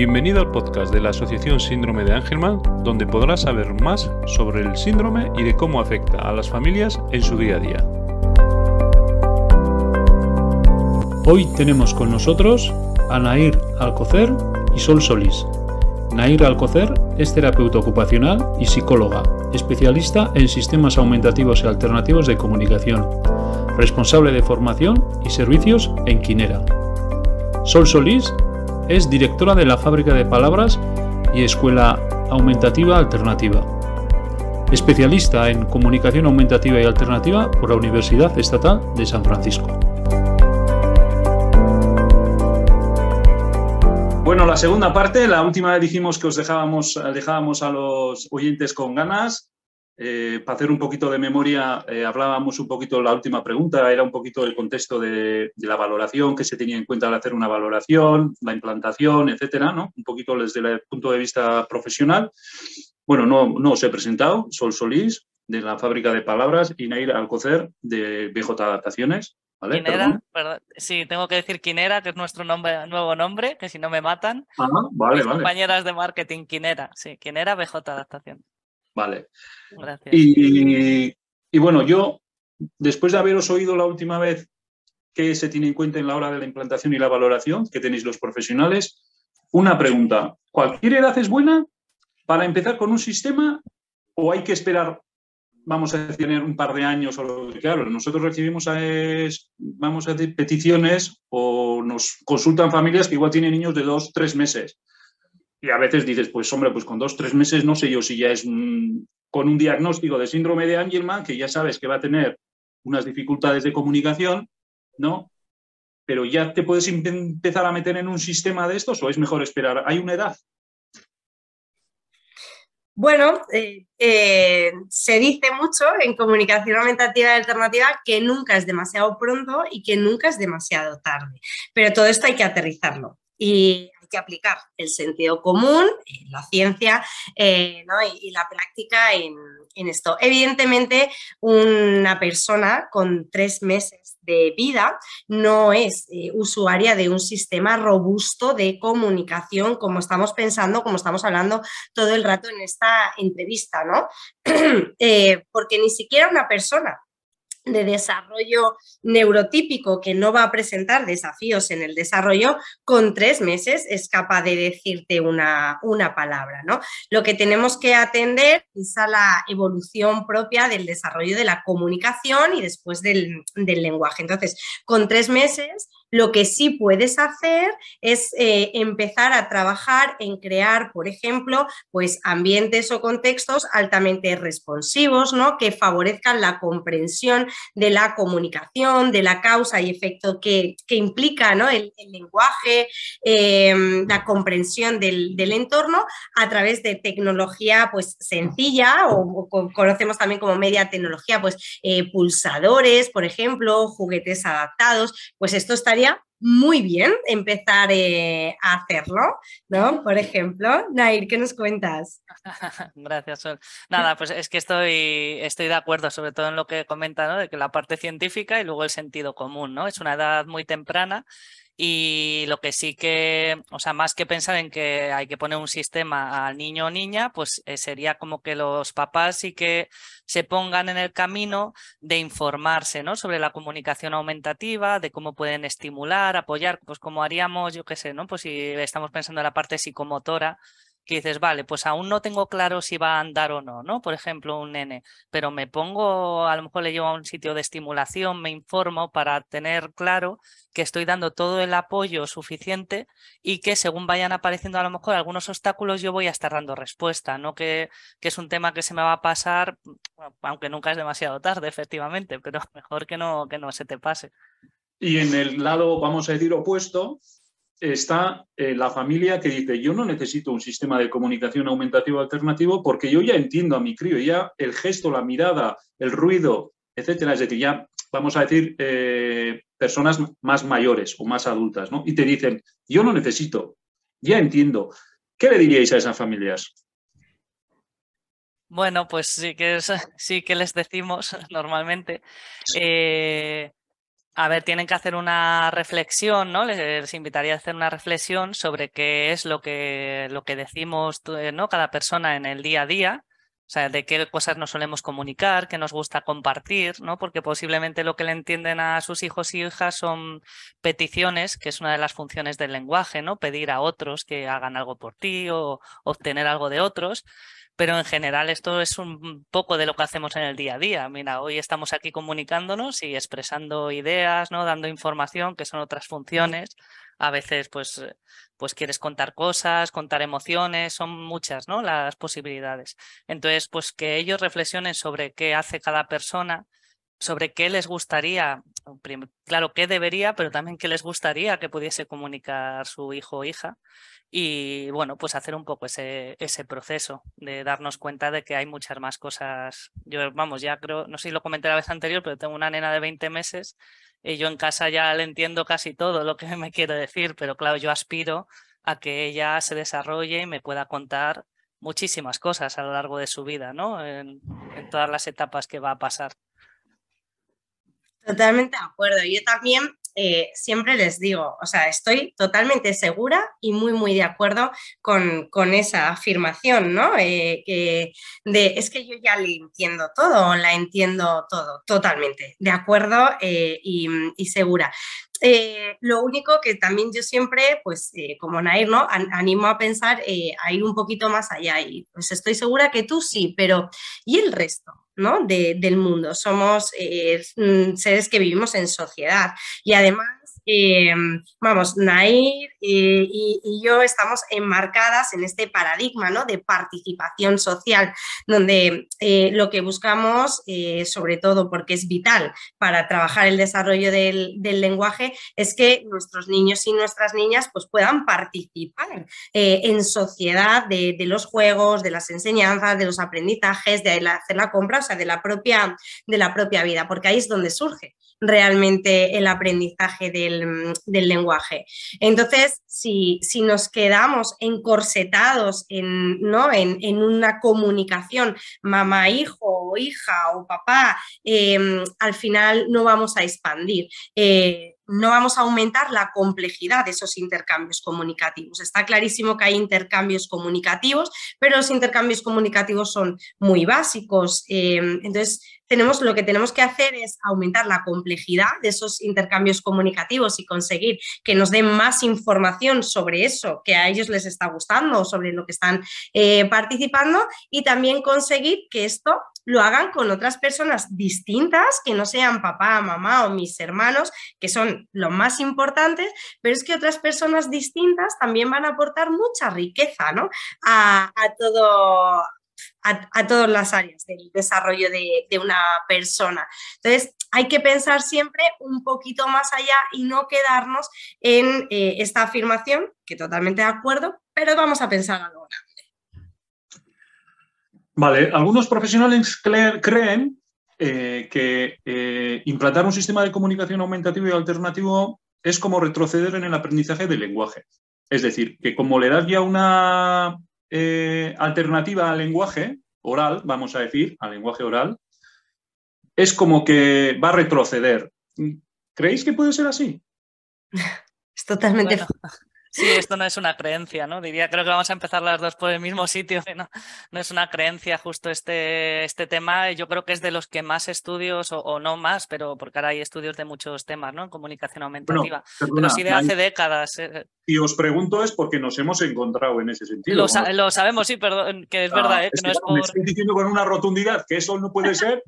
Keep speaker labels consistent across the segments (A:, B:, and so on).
A: Bienvenido al podcast de la Asociación Síndrome de Angelman, donde podrás saber más sobre el síndrome y de cómo afecta a las familias en su día a día. Hoy tenemos con nosotros a Nair Alcocer y Sol Solís. Nair Alcocer es terapeuta ocupacional y psicóloga, especialista en sistemas aumentativos y alternativos de comunicación, responsable de formación y servicios en Quinera. Sol Solís es directora de la Fábrica de Palabras y Escuela Aumentativa Alternativa. Especialista en Comunicación Aumentativa y Alternativa por la Universidad Estatal de San Francisco. Bueno, la segunda parte, la última dijimos que os dejábamos, dejábamos a los oyentes con ganas. Eh, para hacer un poquito de memoria, eh, hablábamos un poquito, la última pregunta era un poquito el contexto de, la valoración, que se tenía en cuenta al hacer una valoración, la implantación, etcétera, ¿no? Un poquito desde el punto de vista profesional. Bueno, no, no os he presentado, Sol Solís, de la fábrica de palabras, y Nair Alcocer, de BJ Adaptaciones. ¿Vale? Era,
B: sí, tengo que decir Quinera, que es nuestro nombre, nuevo nombre, que si no me matan. Ah, vale, vale. compañeras de marketing Quinera, sí, Quinera BJ Adaptaciones.
A: Vale. Y, bueno, yo, después de haberos oído la última vez qué se tiene en cuenta en la hora de la implantación y la valoración que tenéis los profesionales, una pregunta. ¿Cualquier edad es buena para empezar con un sistema o hay que esperar, vamos a tener un par de años o claro, nosotros recibimos a vamos a peticiones o nos consultan familias que igual tienen niños de dos, tres meses y a veces dices, pues hombre, pues con dos, tres meses no sé yo si ya es con un diagnóstico de síndrome de Angelman, que ya sabes que va a tener unas dificultades de comunicación, ¿no? Pero ya te puedes em-, empezar a meter en un sistema de estos o es mejor esperar. ¿Hay una edad? Bueno, eh,
C: eh, se dice mucho en comunicación aumentativa y alternativa que nunca es demasiado pronto y que nunca es demasiado tarde, pero todo esto hay que aterrizarlo. Y que aplicar el sentido común, eh, la ciencia eh, y, la práctica en, esto. Evidentemente, una persona con tres meses de vida no es eh, usuaria de un sistema robusto de comunicación como estamos pensando, como estamos hablando todo el rato en esta entrevista, ¿no? porque ni siquiera una persona de desarrollo neurotípico que no va a presentar desafíos en el desarrollo, con tres meses es capaz de decirte una, una palabra. ¿no? Lo que tenemos que atender es a la evolución propia del desarrollo de la comunicación y después del, del lenguaje. Entonces, con tres meses lo que sí puedes hacer es eh, empezar a trabajar en crear, por ejemplo, pues ambientes o contextos altamente responsivos, Que favorezcan la comprensión de la comunicación, de la causa y efecto que, implica el, lenguaje, em, la comprensión del, entorno a través de tecnología pues sencilla o, conocemos también como media tecnología, pues eh, pulsadores, por ejemplo, juguetes adaptados, pues esto estaría muy bien empezar eh, a hacerlo, ¿no? Por ejemplo, Nair, ¿qué nos cuentas? Gracias, Sol.
B: Nada, pues es que estoy, estoy de acuerdo, sobre todo en lo que comenta, De que la parte científica y luego el sentido común, ¿no? Es una edad muy temprana y lo que sí que, o sea, más que pensar en que hay que poner un sistema al niño o niña, pues eh, sería como que los papás sí que se pongan en el camino de informarse ¿no? sobre la comunicación aumentativa, de cómo pueden estimular, apoyar, pues como haríamos, yo qué sé, ¿no? Pues si estamos pensando en la parte psicomotora, que dices, vale, pues aún no tengo claro si va a andar o no, ¿no? Por ejemplo, un nene, pero me pongo, a lo mejor le llevo a un sitio de estimulación, me informo para tener claro que estoy dando todo el apoyo suficiente y que según vayan apareciendo a lo mejor algunos obstáculos, yo voy a estar dando respuesta, ¿no? Que, que es un tema que se me va a pasar, mm, aunque nunca es demasiado tarde, efectivamente, pero mejor que no, que no se te pase.
A: Y en el lado, vamos a decir, opuesto, está eh, la familia que dice, yo no necesito un sistema de comunicación aumentativo alternativo porque yo ya entiendo a mi crío, ya el gesto, la mirada, el ruido, etcétera, es decir, ya vamos a decir eh, personas más mayores o más adultas, ¿no? Y te dicen, yo no necesito, ya entiendo. ¿Qué le diríais a esas familias?
B: Bueno, pues sí que, sí que les decimos normalmente. Eh, a ver, tienen que hacer una reflexión, ¿no? Les, invitaría a hacer una reflexión sobre qué es lo que, lo que decimos, eh, ¿no? Cada persona en el día a día, o sea, de qué cosas nos solemos comunicar, qué nos gusta compartir, ¿no? Porque posiblemente lo que le entienden a sus hijos y hijas son peticiones, que es una de las funciones del lenguaje, ¿no? Pedir a otros que hagan algo por ti o obtener algo de otros pero en general esto es un poco de lo que hacemos en el día a día. Mira, hoy estamos aquí comunicándonos y expresando ideas, ¿no? Dando información, que son otras funciones. A veces, pues, eh, pues quieres contar cosas, contar emociones, son muchas, ¿no? Las posibilidades. Entonces, pues que ellos reflexionen sobre qué hace cada persona, sobre qué les gustaría, claro, qué debería, pero también qué les gustaría que pudiese comunicar su hijo o hija. Y bueno, pues hacer un poco ese, ese proceso de darnos cuenta de que hay muchas más cosas. Yo, vamos, ya creo, no sé si lo comenté la vez anterior, pero tengo una nena de 20 meses y eh, yo en casa ya le entiendo casi todo lo que me quiere decir, pero claro, yo aspiro a que ella se desarrolle y me pueda contar muchísimas cosas a lo largo de su vida, ¿no? en, en todas las etapas que va a pasar.
C: Totalmente de acuerdo. Yo también eh, siempre les digo, o sea, estoy totalmente segura y muy, muy de acuerdo con, esa afirmación, ¿no? Eh, de es que yo ya le entiendo todo, la entiendo todo, totalmente, de acuerdo eh, y, segura. Eh, lo único que también yo siempre, pues eh, como Nair, ¿no? animo a pensar eh, a ir un poquito más allá y pues estoy segura que tú sí, pero ¿y el resto? ¿no? del mundo. Somos mm, seres que vivimos en sociedad y además eh, vamos, Nair eh, y, yo estamos enmarcadas en este paradigma ¿no? de participación social, donde eh, lo que buscamos, sobre todo porque es vital para trabajar el desarrollo del, lenguaje, es que nuestros niños y nuestras niñas pues, puedan participar en sociedad de, de, los juegos, de las enseñanzas, de los aprendizajes, de hacer la compra, o sea, de la propia, de la propia vida, porque ahí es donde surge realmente el aprendizaje del, lenguaje. Entonces, si, si, nos quedamos encorsetados en, ¿no? en, en una comunicación mamá-hijo o hija o papá, eh, al final no vamos a expandir. Eh, no vamos a aumentar la complejidad de esos intercambios comunicativos. Está clarísimo que hay intercambios comunicativos, pero los intercambios comunicativos son muy básicos. Eh, entonces, tenemos, lo que tenemos que hacer es aumentar la complejidad de esos intercambios comunicativos y conseguir que nos den más información sobre eso que a ellos les está gustando, sobre lo que están eh, participando y también conseguir que esto lo hagan con otras personas distintas, que no sean papá, mamá o mis hermanos, que son los más importantes, pero es que otras personas distintas también van a aportar mucha riqueza ¿no? a, a todo, a, todas las áreas del desarrollo de, una persona. Entonces, hay que pensar siempre un poquito más allá y no quedarnos en eh, esta afirmación, que totalmente de acuerdo, pero vamos a pensar ahora.
A: Vale, algunos profesionales creen eh, que eh, implantar un sistema de comunicación aumentativo y alternativo es como retroceder en el aprendizaje del lenguaje. Es decir, que como le das ya una eh, alternativa al lenguaje oral, vamos a decir, al lenguaje oral, es como que va a retroceder. ¿Creéis que puede ser así? Es totalmente bueno.
B: Sí, esto no es una creencia, ¿no? Diría, creo que vamos a empezar las dos por el mismo sitio. No, no es una creencia justo este, este tema. Yo creo que es de los que más estudios, o, no más, pero porque ahora hay estudios de muchos temas, ¿no? En comunicación aumentativa. pero sí de hace décadas. Eh, eh.
A: Y os pregunto es porque nos hemos encontrado en ese sentido.
B: Lo, sabemos, sí, perdón, que es ah, verdad. Eh, estoy
A: diciendo con una rotundidad que eso no puede ser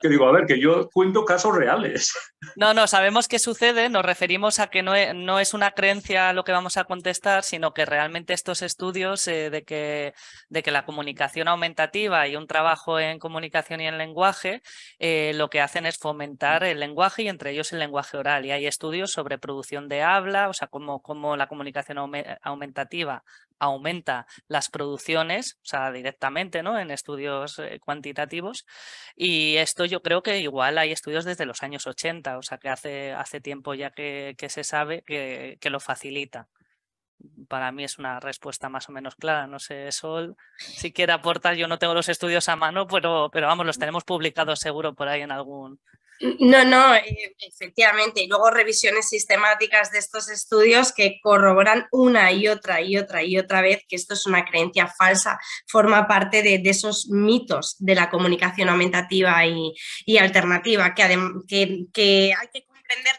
A: que digo, a ver, que yo cuento casos reales.
B: No, no, sabemos qué sucede, nos referimos a que no, e, es, una creencia lo que vamos a contestar, sino que realmente estos estudios eh, de, que, de que la comunicación aumentativa y un trabajo en comunicación y en lenguaje eh, lo que hacen es fomentar el lenguaje y entre ellos el lenguaje oral. Y hay estudios sobre producción de habla, o sea, cómo, cómo la comunicación aumentativa aumenta las producciones, o sea, directamente, ¿no? En estudios eh, cuantitativos. Y esto yo creo que igual hay estudios desde los años 80, o sea, que hace, hace tiempo ya que, se sabe que, lo facilita. Para mí es una respuesta más o menos clara. No sé, Sol, si quiere aportar, yo no tengo los estudios a mano, pero, pero vamos, los mm. tenemos publicados seguro por ahí en algún,
C: no, no, eh, efectivamente. Y luego revisiones sistemáticas de estos estudios que corroboran una y otra y otra y otra vez que esto es una creencia falsa, forma parte de, esos mitos de la comunicación aumentativa y, alternativa que, que, que hay que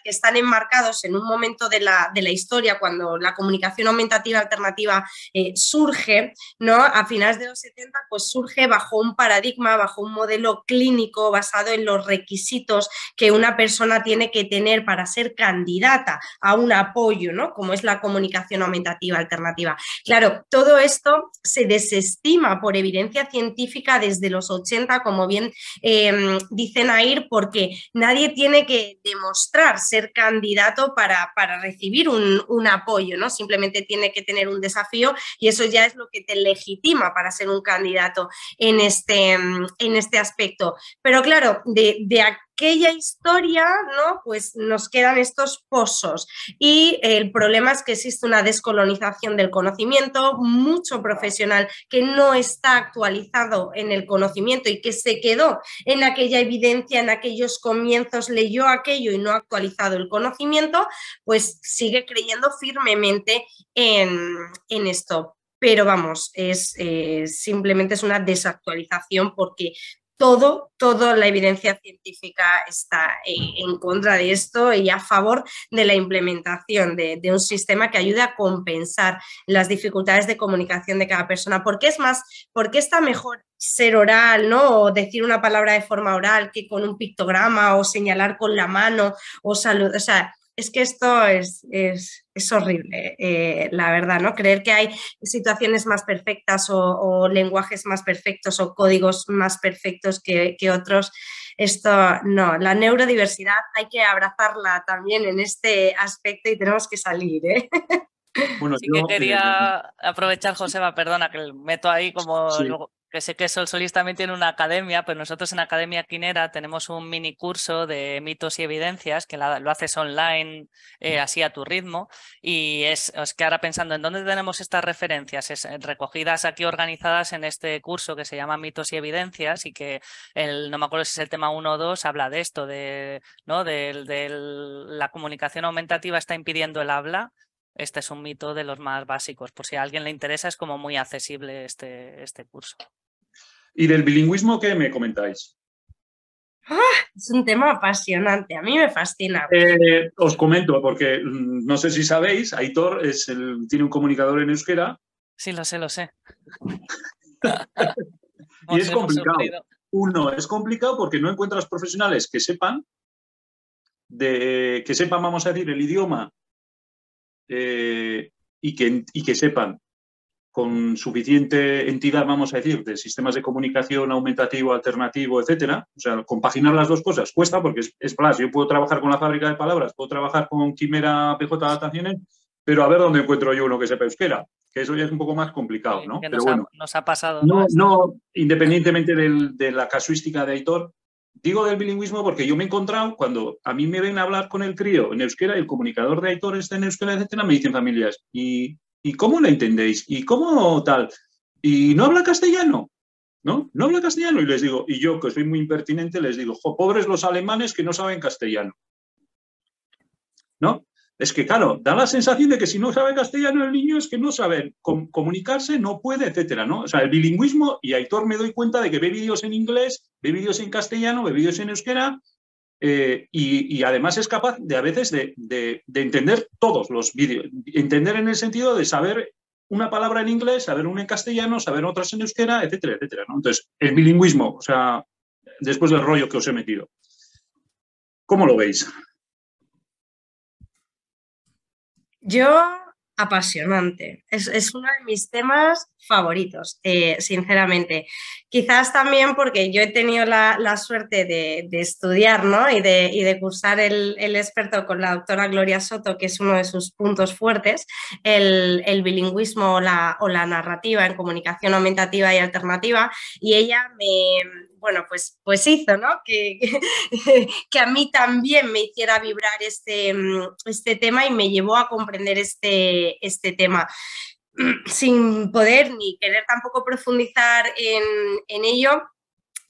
C: que están enmarcados en un momento de la, historia cuando la comunicación aumentativa alternativa eh, surge, ¿no? A finales de los 70, pues surge bajo un paradigma, bajo un modelo clínico basado en los requisitos que una persona tiene que tener para ser candidata a un apoyo, ¿no? Como es la comunicación aumentativa alternativa. Claro, todo esto se desestima por evidencia científica desde los 80, como bien eh, dicen porque nadie tiene que demostrar ser candidato para, recibir un, apoyo, ¿no? Simplemente tiene que tener un desafío y eso ya es lo que te legitima para ser un candidato en este, en este aspecto. Pero claro, de, de, aquella historia, ¿no? Pues nos quedan estos pozos. Y el problema es que existe una descolonización del conocimiento, mucho profesional que no está actualizado en el conocimiento y que se quedó en aquella evidencia, en aquellos comienzos, leyó aquello y no ha actualizado el conocimiento, pues sigue creyendo firmemente en, esto pero vamos, es, eh, simplemente es una desactualización porque todo, toda la evidencia científica está eh, en contra de esto y a favor de la implementación de, un sistema que ayude a compensar las dificultades de comunicación de cada persona. Porque es más, porque está mejor ser oral, ¿no? O decir una palabra de forma oral que con un pictograma o señalar con la mano o salud. O sea, es que esto es, horrible, eh, la verdad, ¿no? Creer que hay situaciones más perfectas o, lenguajes más perfectos o códigos más perfectos que, que, otros. Esto no, la neurodiversidad hay que abrazarla también en este aspecto y tenemos que salir. ¿eh?
B: yo, eh, quería aprovechar, Joseba, perdona, que meto ahí como que sé que Sol Solís también tiene una academia, pero nosotros en Academia Quinera tenemos un mini curso de mitos y evidencias que lo haces online, eh, así a tu ritmo. Y es, que ahora pensando en dónde tenemos estas referencias, eh, recogidas aquí organizadas en este curso que se llama Mitos y Evidencias y que no me acuerdo si es el tema 1 o 2, habla de esto, de la comunicación aumentativa está impidiendo el habla este es un mito de los más básicos. Por si a alguien le interesa, es como muy accesible este, este curso.
A: ¿Y del bilingüismo qué me comentáis?
B: Ah, es un tema apasionante, a mí me fascina.
A: Eh, os comento, porque mm, no sé si sabéis, Aitor es el, tiene un comunicador en euskera.
B: Sí, lo sé, lo sé.
A: y es complicado. Uno, es complicado porque no encuentras profesionales que sepan, de, que sepan, vamos a decir, el idioma eh, y, que, y que sepan con suficiente entidad, vamos a decir, de sistemas de comunicación aumentativo, alternativo, etcétera, o sea, compaginar las dos cosas cuesta porque es, es Yo puedo trabajar con la fábrica de palabras, puedo trabajar con Quimera PJ Adaptaciones, pero a ver dónde encuentro yo uno que sepa euskera, que eso ya es un poco más complicado, ¿no? pero bueno,
B: nos ha pasado. No,
A: no, independientemente de la casuística de Aitor, Digo del bilingüismo porque yo me he encontrado, cuando a mí me ven a hablar con el crío en euskera, el comunicador de Aitor está en euskera, etcétera, me dicen familias, ¿y, ¿y cómo lo entendéis? ¿Y cómo tal? ¿Y no habla castellano? ¿No? No habla castellano. Y les digo, y yo que soy muy impertinente, les digo, jo, pobres los alemanes que no saben castellano. ¿No? Es que, claro, da la sensación de que si no sabe castellano el niño es que no sabe comunicarse, no puede, etcétera, ¿no? O sea, el bilingüismo, y Aitor me doy cuenta de que ve vídeos en inglés, ve vídeos en castellano, ve vídeos en euskera, eh, y, además es capaz de a veces de, entender todos los vídeos, entender en el sentido de saber una palabra en inglés, saber una en castellano, saber otras en euskera, etcétera, etcétera, Entonces, el bilingüismo, o sea, después del rollo que os he metido. ¿Cómo lo veis?
C: Yo apasionante. Es, uno de mis temas favoritos, eh, sinceramente. Quizás también porque yo he tenido la, suerte de, estudiar y, de, de cursar el, experto con la doctora Gloria Soto, que es uno de sus puntos fuertes, el, bilingüismo o la, narrativa en comunicación aumentativa y alternativa. Y ella me, bueno, pues, pues hizo, Que, que, a mí también me hiciera vibrar este, este tema y me llevó a comprender este, este tema sin poder ni querer tampoco profundizar en, ello,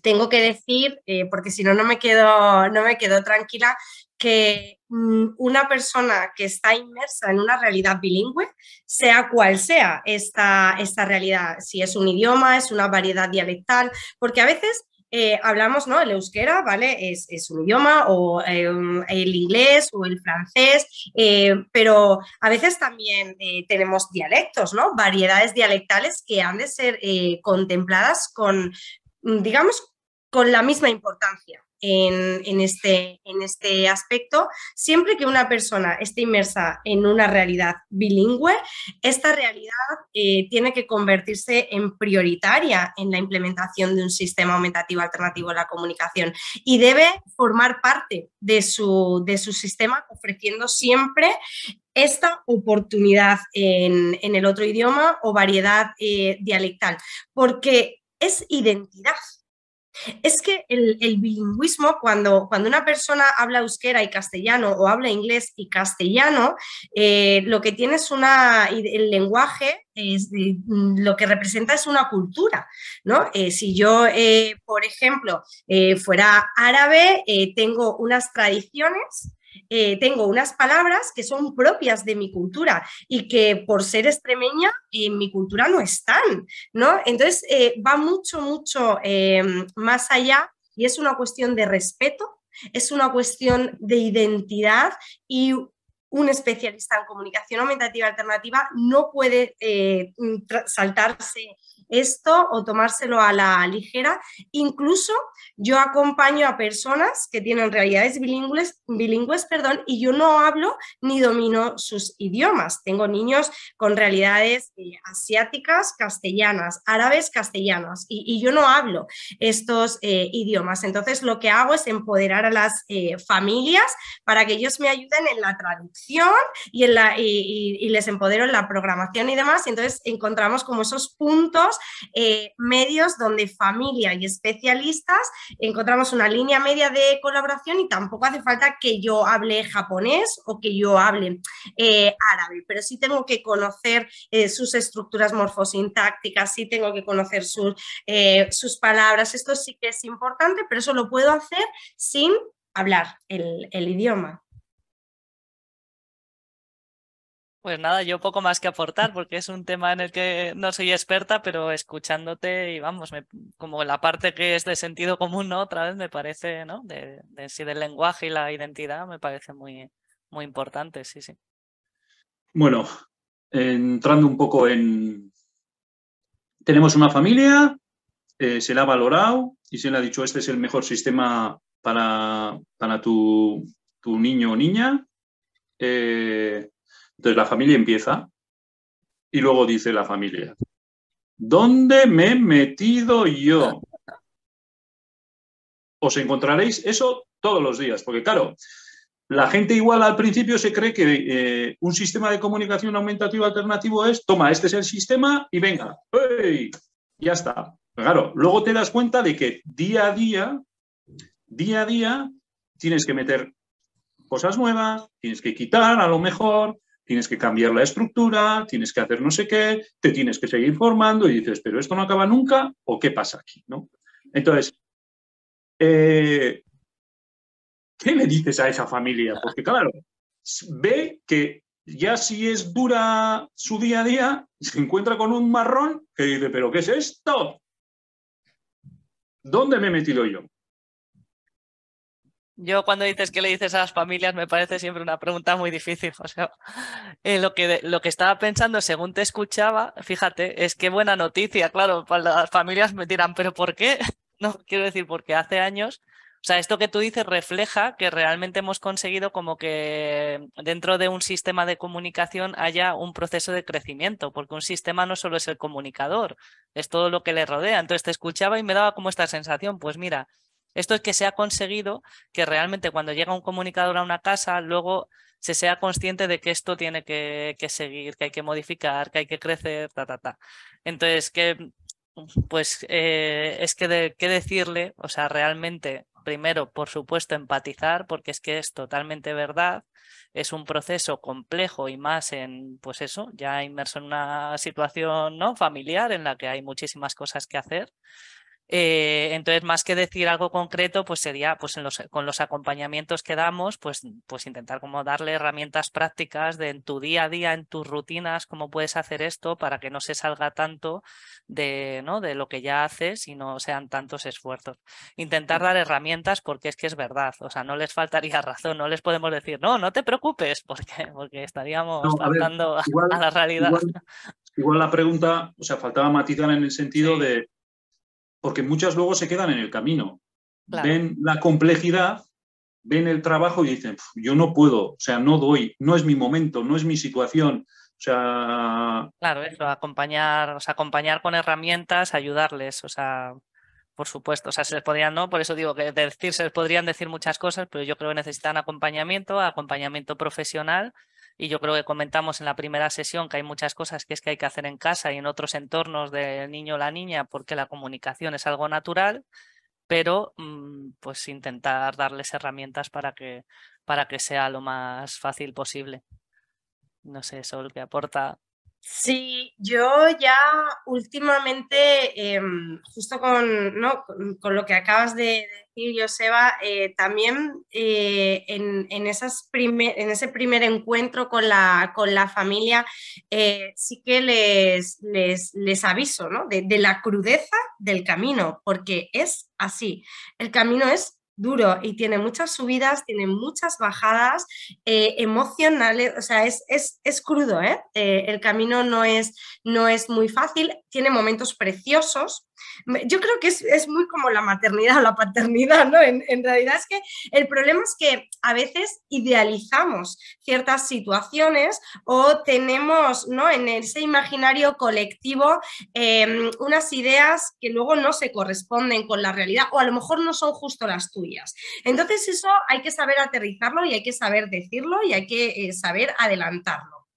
C: tengo que decir, eh, porque si no, no me quedo, no me quedo tranquila, que mm, una persona que está inmersa en una realidad bilingüe, sea cual sea esta, esta realidad, si es un idioma, es una variedad dialectal, porque a veces eh, hablamos, ¿no? El euskera, ¿vale? Es, un idioma, o eh, el inglés, o el francés, eh, pero a veces también tenemos dialectos, ¿no? Variedades dialectales que han de ser contempladas con, digamos, con la misma importancia en, este, en este aspecto. Siempre que una persona esté inmersa en una realidad bilingüe, esta realidad eh, tiene que convertirse en prioritaria en la implementación de un sistema aumentativo alternativo de la comunicación y debe formar parte de su, de su sistema ofreciendo siempre esta oportunidad en, el otro idioma o variedad eh, dialectal, porque es identidad es que el, bilingüismo, cuando, una persona habla euskera y castellano o habla inglés y castellano, eh, lo que tiene es una, el lenguaje mm, lo que representa es una cultura, eh, si yo, eh, por ejemplo, fuera árabe, tengo unas tradiciones eh, tengo unas palabras que son propias de mi cultura y que por ser extremeña en mi cultura no están, ¿no? Entonces eh, va mucho, mucho em, más allá y es una cuestión de respeto, es una cuestión de identidad y un especialista en comunicación aumentativa alternativa no puede eh, saltarse esto o tomárselo a la ligera. Incluso yo acompaño a personas que tienen realidades bilingües, bilingües perdón, y yo no hablo ni domino sus idiomas. Tengo niños con realidades eh, asiáticas, castellanas, árabes, castellanos, y, yo no hablo estos eh, idiomas. Entonces, lo que hago es empoderar a las eh, familias para que ellos me ayuden en la traducción y, les empodero en la programación y demás. Y entonces, encontramos como esos puntos eh, medios donde familia y especialistas encontramos una línea media de colaboración y tampoco hace falta que yo hable japonés o que yo hable eh, árabe, pero sí tengo que conocer eh, sus estructuras morfosintácticas, sí tengo que conocer sus, palabras. Esto sí que es importante, pero eso lo puedo hacer sin hablar el idioma.
B: Pues nada, yo poco más que aportar porque es un tema en el que no soy experta, pero escuchándote y vamos, como la parte que es de sentido común, ¿no? Otra vez me parece, ¿no? De, de sí, del lenguaje y la identidad me parece muy, muy importante, sí, sí.
A: Bueno, entrando un poco en... Tenemos una familia, eh, se la ha valorado y se le ha dicho, este es el mejor sistema para, para tu, tu niño o niña. Eh, entonces la familia empieza y luego dice la familia, ¿dónde me he metido yo? Os encontraréis eso todos los días, porque claro, la gente igual al principio se cree que eh, un sistema de comunicación aumentativo alternativo es, toma, este es el sistema y venga, ¡hey! ya está. claro, luego te das cuenta de que día a día, día a día, tienes que meter cosas nuevas, tienes que quitar a lo mejor, tienes que cambiar la estructura, tienes que hacer no sé qué, te tienes que seguir formando y dices, pero esto no acaba nunca o qué pasa aquí, ¿no? Entonces, eh, ¿qué le dices a esa familia? Porque claro, ve que ya si es dura su día a día, se encuentra con un marrón que dice, pero ¿qué es esto? ¿Dónde me he metido yo?
B: Yo cuando dices que le dices a las familias me parece siempre una pregunta muy difícil. O eh, lo, que, lo que estaba pensando según te escuchaba, fíjate, es que buena noticia, claro, para las familias me dirán, pero ¿por qué? No, quiero decir, porque hace años, o sea, esto que tú dices refleja que realmente hemos conseguido como que dentro de un sistema de comunicación haya un proceso de crecimiento, porque un sistema no solo es el comunicador, es todo lo que le rodea. Entonces te escuchaba y me daba como esta sensación, pues mira, esto es que se ha conseguido que realmente cuando llega un comunicador a una casa, luego se sea consciente de que esto tiene que, seguir, que hay que modificar, que hay que crecer, ta, ta, ta. Entonces, que pues eh, es que qué decirle, o sea, realmente, primero, por supuesto, empatizar, porque es que es totalmente verdad, es un proceso complejo y más en, pues eso, ya inmerso en una situación ¿no? familiar en la que hay muchísimas cosas que hacer. Eh, entonces, más que decir algo concreto, pues sería pues con los acompañamientos que damos, pues, pues intentar como darle herramientas prácticas de en tu día a día, en tus rutinas, cómo puedes hacer esto para que no se salga tanto de, ¿no? de lo que ya haces y no sean tantos esfuerzos. Intentar dar herramientas porque es que es verdad, o sea, no les faltaría razón, no les podemos decir, no, no te preocupes, porque, porque estaríamos faltando a, la realidad.
A: Igual, la pregunta, o sea, faltaba matizar en el sentido de porque muchas luego se quedan en el camino. Ven la complejidad, ven el trabajo y dicen, yo no puedo, o sea, no doy, no es mi momento, no es mi situación. O sea...
B: Claro, eso, acompañar, acompañar con herramientas, ayudarles, o sea, por supuesto, o sea, se les podrían, ¿no? Por eso digo que decir, se les podrían decir muchas cosas, pero yo creo que necesitan acompañamiento, acompañamiento profesional y yo creo que comentamos en la primera sesión que hay muchas cosas que es que hay que hacer en casa y en otros entornos del niño o la niña porque la comunicación es algo natural, pero mm, pues intentar darles herramientas para que, para que sea lo más fácil posible. No sé, Sol, que aporta
C: Sí, yo ya últimamente, em, justo con, lo que acabas de decir, Joseba, eh, también eh, en, esas en, ese primer encuentro con la, con la familia, eh, sí que les, les, les aviso de, de la crudeza del camino, porque es así. El camino es duro y tiene muchas subidas, tiene muchas bajadas eh, emocionales, o sea, es, es, crudo, ¿eh? eh, el camino no es, no es muy fácil, tiene momentos preciosos, yo creo que es, muy como la maternidad o la paternidad, ¿no? En, realidad es que el problema es que a veces idealizamos ciertas situaciones o tenemos, ¿no? En ese imaginario colectivo em, unas ideas que luego no se corresponden con la realidad o a lo mejor no son justo las tuyas. Entonces eso hay que saber aterrizarlo y hay que saber decirlo y hay que eh, saber adelantarlo.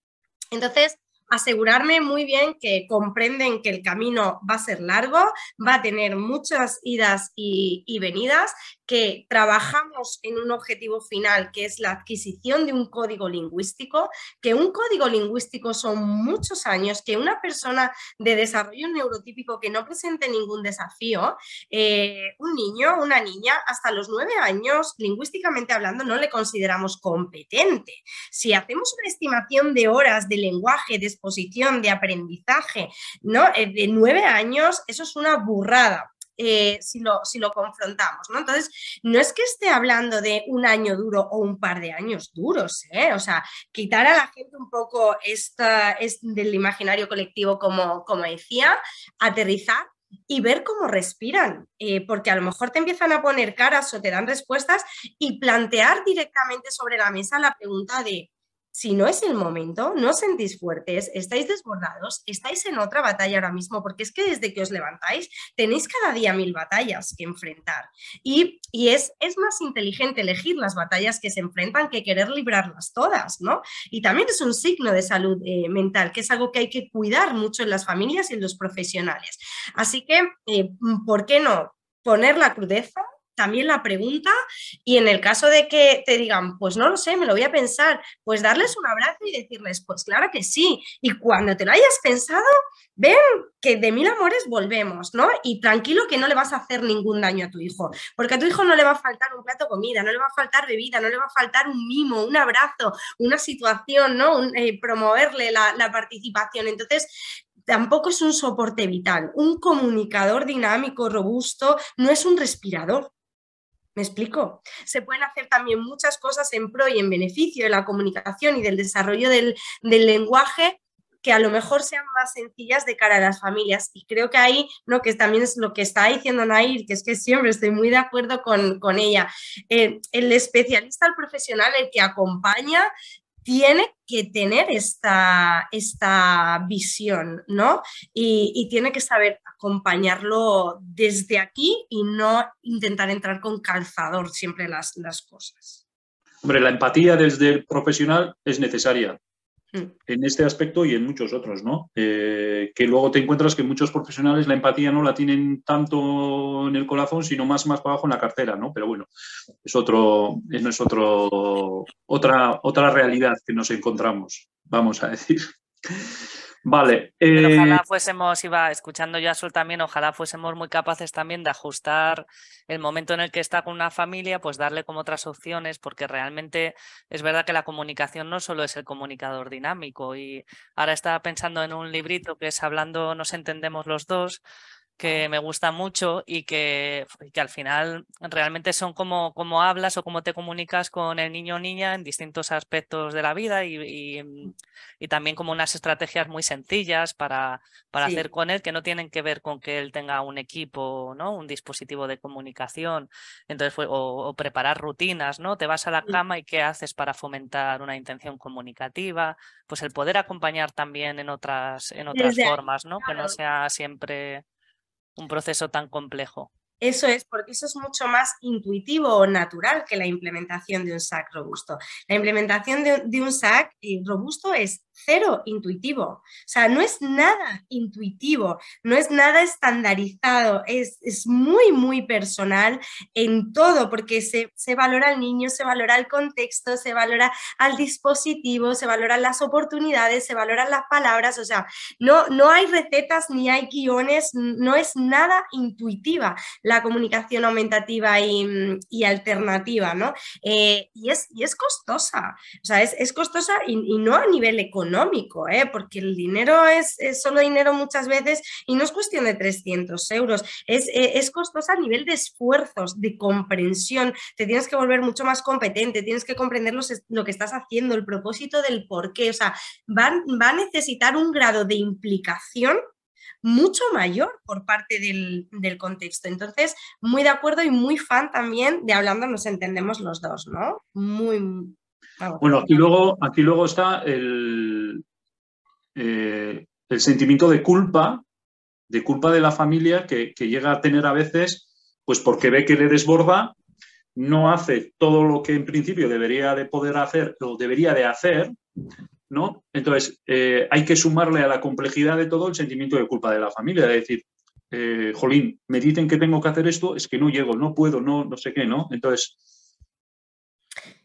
C: Entonces, asegurarme muy bien que comprenden que el camino va a ser largo, va a tener muchas idas y, y venidas, que trabajamos en un objetivo final, que es la adquisición de un código lingüístico, que un código lingüístico son muchos años, que una persona de desarrollo neurotípico que no presente ningún desafío, eh, un niño, una niña, hasta los nueve años, lingüísticamente hablando, no le consideramos competente. Si hacemos una estimación de horas de lenguaje, de exposición, de aprendizaje, ¿no? Eh, de nueve años, eso es una burrada. Eh, si, lo, si lo confrontamos, ¿no? Entonces, no es que esté hablando de un año duro o un par de años duros, ¿eh? O sea, quitar a la gente un poco esta, es del imaginario colectivo, como, como decía, aterrizar y ver cómo respiran, eh, porque a lo mejor te empiezan a poner caras o te dan respuestas y plantear directamente sobre la mesa la pregunta de, si no es el momento, no os sentís fuertes, estáis desbordados, estáis en otra batalla ahora mismo, porque es que desde que os levantáis tenéis cada día mil batallas que enfrentar. Y, es, más inteligente elegir las batallas que se enfrentan que querer librarlas todas, ¿no? Y también es un signo de salud eh, mental, que es algo que hay que cuidar mucho en las familias y en los profesionales. Así que, eh, ¿por qué no? Poner la crudeza también la pregunta y en el caso de que te digan, pues no lo sé, me lo voy a pensar, pues darles un abrazo y decirles, pues claro que sí. Y cuando te lo hayas pensado, ven que de mil amores volvemos, ¿no? Y tranquilo que no le vas a hacer ningún daño a tu hijo, porque a tu hijo no le va a faltar un plato de comida, no le va a faltar bebida, no le va a faltar un mimo, un abrazo, una situación, ¿no? Eh, promoverle la participación. Entonces, tampoco es un soporte vital. Un comunicador dinámico, robusto, no es un respirador. ¿Me explico? Se pueden hacer también muchas cosas en pro y en beneficio de la comunicación y del desarrollo del, lenguaje que a lo mejor sean más sencillas de cara a las familias. Y creo que ahí, que también es lo que está diciendo Nair, que es que siempre estoy muy de acuerdo con, ella. Eh, el especialista, el profesional, el que acompaña, tiene que tener esta, visión, ¿no? Y, tiene que saber acompañarlo desde aquí y no intentar entrar con calzador siempre las, las cosas.
A: Hombre, la empatía desde el profesional es necesaria, Mm. en este aspecto y en muchos otros, ¿no? Eh, que luego te encuentras que muchos profesionales la empatía no la tienen tanto en el corazón, sino más más para abajo en la cartera, ¿no? Pero bueno, es otro, eh, es otro, otra, otra realidad que nos encontramos, vamos a decir. Vale. ojalá eh,
B: fuésemos, iba escuchando ya a Sol también, ojalá fuésemos muy capaces también de ajustar el momento en el que está con una familia, pues darle como otras opciones, porque realmente es verdad que la comunicación no solo es el comunicador dinámico. Y ahora estaba pensando en un librito que es Hablando nos entendemos los dos, que me gusta mucho y que, que al final realmente son como, como, hablas o cómo te comunicas con el niño o niña en distintos aspectos de la vida y, mm, también como unas estrategias muy sencillas para, para hacer con él que no tienen que ver con que él tenga un equipo, ¿no? un dispositivo de comunicación entonces pues, o, preparar rutinas, ¿no? te vas a la cama y qué haces para fomentar una intención comunicativa, pues el poder acompañar también en otras, en otras formas, ¿no? que no sea siempre un proceso tan complejo.
C: Eso es, porque eso es mucho más intuitivo o natural que la implementación de un SAC robusto. La implementación de, un SAC eh, robusto es cero intuitivo. O sea, no es nada intuitivo, no es nada estandarizado, es, muy, muy personal en todo, porque se, valora al niño, se valora el contexto, se valora al dispositivo, se valoran las oportunidades, se valoran las palabras, o sea, no, no hay recetas ni hay guiones, no es nada intuitiva, la comunicación aumentativa y, alternativa, ¿no? Eh, y, es, y es costosa, o sea, es, costosa y, no a nivel económico, ¿eh? porque el dinero es, solo dinero muchas veces y no es cuestión de 300 euros, e, es, costosa a nivel de esfuerzos, de comprensión, te tienes que volver mucho más competente, tienes que comprender lo que estás haciendo, el propósito del por qué, o sea, va a necesitar un grado de implicación mucho mayor por parte del, contexto. Entonces, muy de acuerdo y muy fan también de hablando nos entendemos los dos, ¿no? Muy...
A: bueno, aquí luego, aquí luego está el, eh, el sentimiento de culpa, de culpa de la familia que, que, llega a tener a veces, pues porque ve que le desborda, no hace todo lo que en principio debería de poder hacer o debería de hacer, ¿no? Entonces, eh, hay que sumarle a la complejidad de todo el sentimiento de culpa de la familia, es decir, eh, jolín, me dicen que tengo que hacer esto, es que no llego, no puedo, no, no sé qué, ¿no? Entonces,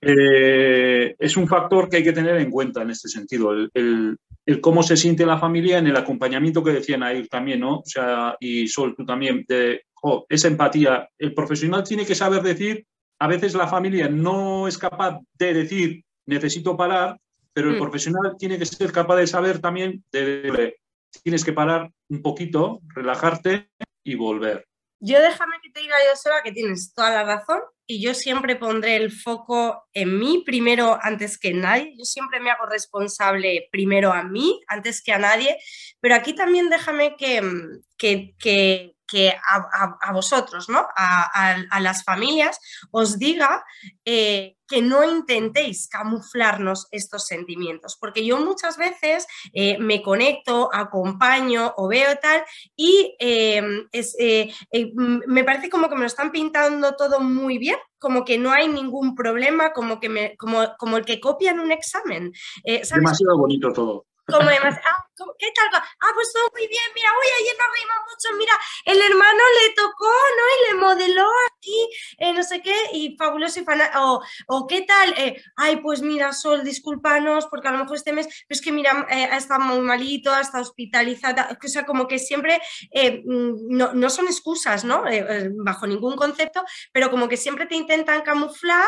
A: eh, es un factor que hay que tener en cuenta en este sentido, el, cómo se siente la familia en el acompañamiento que decían ahí también, ¿no? O sea, y Sol, tú también, de esa empatía. El profesional tiene que saber decir, a veces la familia no es capaz de decir, necesito parar, pero el mm. profesional tiene que ser capaz de saber también de, tienes que parar un poquito, relajarte y volver.
C: Yo déjame que te diga, yo sola que tienes toda la razón y yo siempre pondré el foco en mí primero antes que nadie. Yo siempre me hago responsable primero a mí antes que a nadie. Pero aquí también déjame que, mm, que que a, vosotros, ¿no? A, las familias, os diga eh, que no intentéis camuflarnos estos sentimientos, porque yo muchas veces eh, me conecto, acompaño o veo tal y em, eh, mm, me parece como que me lo están pintando todo muy bien, como que no hay ningún problema, como, que como, el que copian un examen. Demasiado
A: bonito todo.
C: Como ¿qué tal? Ah, pues todo muy bien, mira, uy, ayer nos mucho, mira, el hermano le tocó, ¿no? Y le modeló aquí, eh, no sé qué, y fabuloso y fanático, o ¿qué tal? Eh, ay, pues mira, Sol, discúlpanos, porque a lo mejor este mes, pero es que mira, eh, está muy malito, está hospitalizada, o sea, como que siempre, mm, no, no, son excusas, ¿no? bajo ningún concepto, pero como que siempre te intentan camuflar,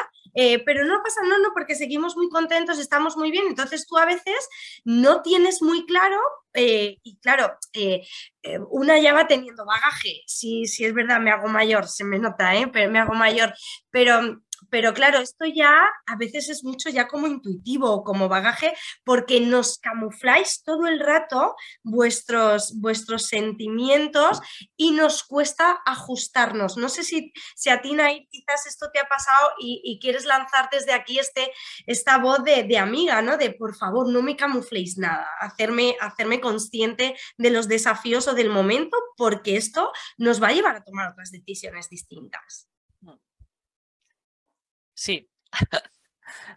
C: pero no pasa, nada, no, porque seguimos muy contentos, estamos muy bien, entonces tú a veces no tienes muy claro eh, y claro, eh, eh, una ya va teniendo bagaje, si, sí, sí, es verdad, me hago mayor, se me nota, pero me hago mayor, pero pero claro, esto ya a veces es mucho ya como intuitivo, como bagaje, porque nos camufláis todo el rato vuestros, vuestros sentimientos y nos cuesta ajustarnos. No sé si, a ti, Nay, quizás esto te ha pasado y, quieres lanzar desde aquí este, esta voz de, amiga, ¿no? De por favor, no me camufléis nada, hacerme, hacerme consciente de los desafíos o del momento, porque esto nos va a llevar a tomar
B: otras decisiones distintas sí.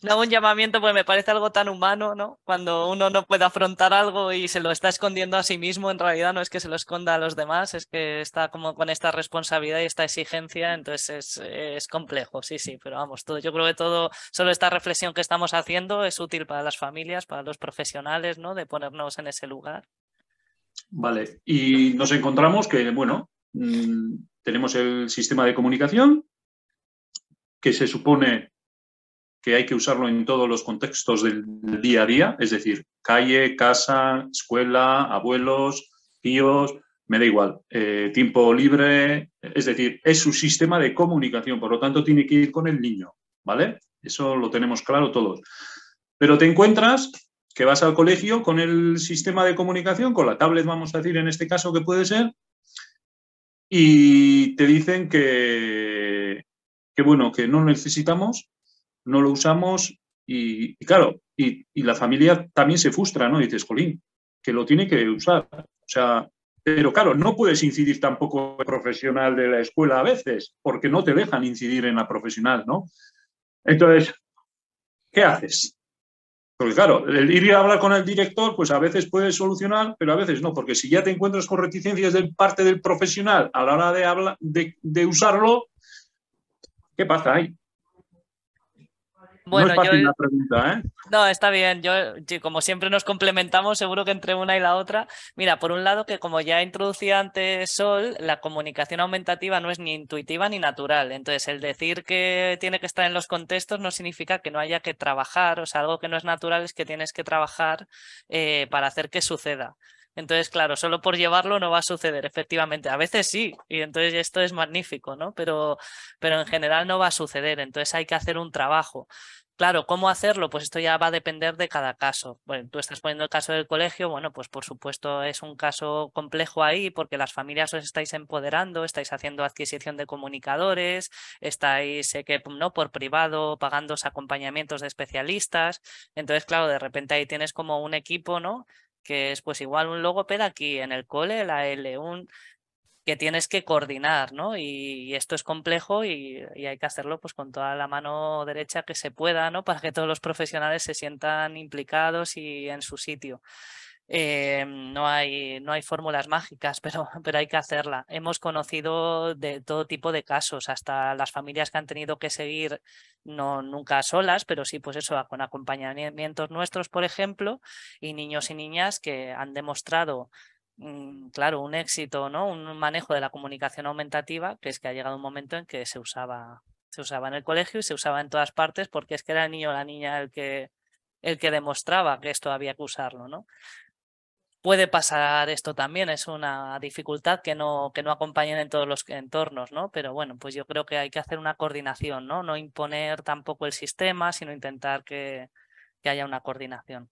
B: no un llamamiento, porque me parece algo tan humano, ¿no? Cuando uno no puede afrontar algo y se lo está escondiendo a sí mismo, en realidad no es que se lo esconda a los demás, es que está como con esta responsabilidad y esta exigencia, entonces es, complejo, sí, sí, pero vamos, todo, yo creo que todo, solo esta reflexión que estamos haciendo es útil para las familias, para los profesionales, ¿no? De ponernos en ese lugar.
A: Vale, y nos encontramos que, bueno, mm, tenemos el sistema de comunicación, que se supone que hay que usarlo en todos los contextos del día a día, es decir, calle, casa, escuela, abuelos, tíos, me da igual, eh, tiempo libre, es decir, es su sistema de comunicación, por lo tanto tiene que ir con el niño, ¿vale? Eso lo tenemos claro todos. Pero te encuentras que vas al colegio con el sistema de comunicación, con la tablet, vamos a decir, en este caso que puede ser, y te dicen que que bueno que no necesitamos, no lo usamos y, claro, y, la familia también se frustra, ¿no? Y dices, jolín, que lo tiene que usar. O sea, pero claro, no puedes incidir tampoco en profesional de la escuela a veces, porque no te dejan incidir en la profesional, ¿no? Entonces, ¿qué haces? Porque claro, el ir a hablar con el director, pues a veces puede solucionar, pero a veces no, porque si ya te encuentras con reticencias de parte del profesional a la hora de, hablar, de, de usarlo, ¿Qué pasa ahí? Bueno, no la pregunta, ¿eh?
B: No, está bien. Yo, como siempre nos complementamos, seguro que entre una y la otra. Mira, por un lado, que como ya introducía antes Sol, la comunicación aumentativa no es ni intuitiva ni natural. Entonces, el decir que tiene que estar en los contextos no significa que no haya que trabajar. O sea, algo que no es natural es que tienes que trabajar eh, para hacer que suceda. Entonces, claro, solo por llevarlo no va a suceder, efectivamente. A veces sí, y entonces esto es magnífico, ¿no? Pero, pero en general no va a suceder, entonces hay que hacer un trabajo. Claro, ¿cómo hacerlo? Pues esto ya va a depender de cada caso. Bueno, tú estás poniendo el caso del colegio, bueno, pues por supuesto es un caso complejo ahí porque las familias os estáis empoderando, estáis haciendo adquisición de comunicadores, estáis eh, que no por privado pagando acompañamientos de especialistas. Entonces, claro, de repente ahí tienes como un equipo, ¿no? que es pues igual un logopeda aquí en el cole, la L, un que tienes que coordinar, ¿no? Y, esto es complejo y, y, hay que hacerlo pues con toda la mano derecha que se pueda, ¿no? Para que todos los profesionales se sientan implicados y en su sitio. Eh, no hay, no hay fórmulas mágicas, pero, pero hay que hacerla. Hemos conocido de todo tipo de casos, hasta las familias que han tenido que seguir, no nunca solas, pero sí, pues eso, con acompañamientos nuestros, por ejemplo, y niños y niñas que han demostrado mm, claro, un éxito, ¿no? Un manejo de la comunicación aumentativa, que es que ha llegado un momento en que se usaba, se usaba en el colegio y se usaba en todas partes, porque es que era el niño o la niña el que, el que demostraba que esto había que usarlo, ¿no? puede pasar esto también, es una dificultad que no, que no acompañen en todos los entornos, ¿no? Pero bueno, pues yo creo que hay que hacer una coordinación, ¿no? No imponer tampoco el sistema, sino intentar que, que haya una coordinación.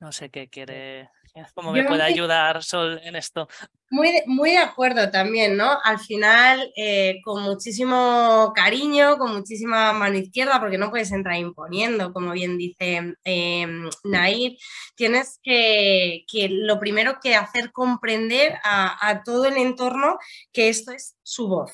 B: No sé qué quiere ¿Cómo me puede ayudar Sol en esto?
C: Muy de, muy acuerdo también, ¿no? Al final, eh, con muchísimo cariño, con muchísima mano izquierda, porque no puedes entrar imponiendo, como bien dice em, Nair, tienes que, lo primero que hacer comprender a todo el entorno que esto es su voz,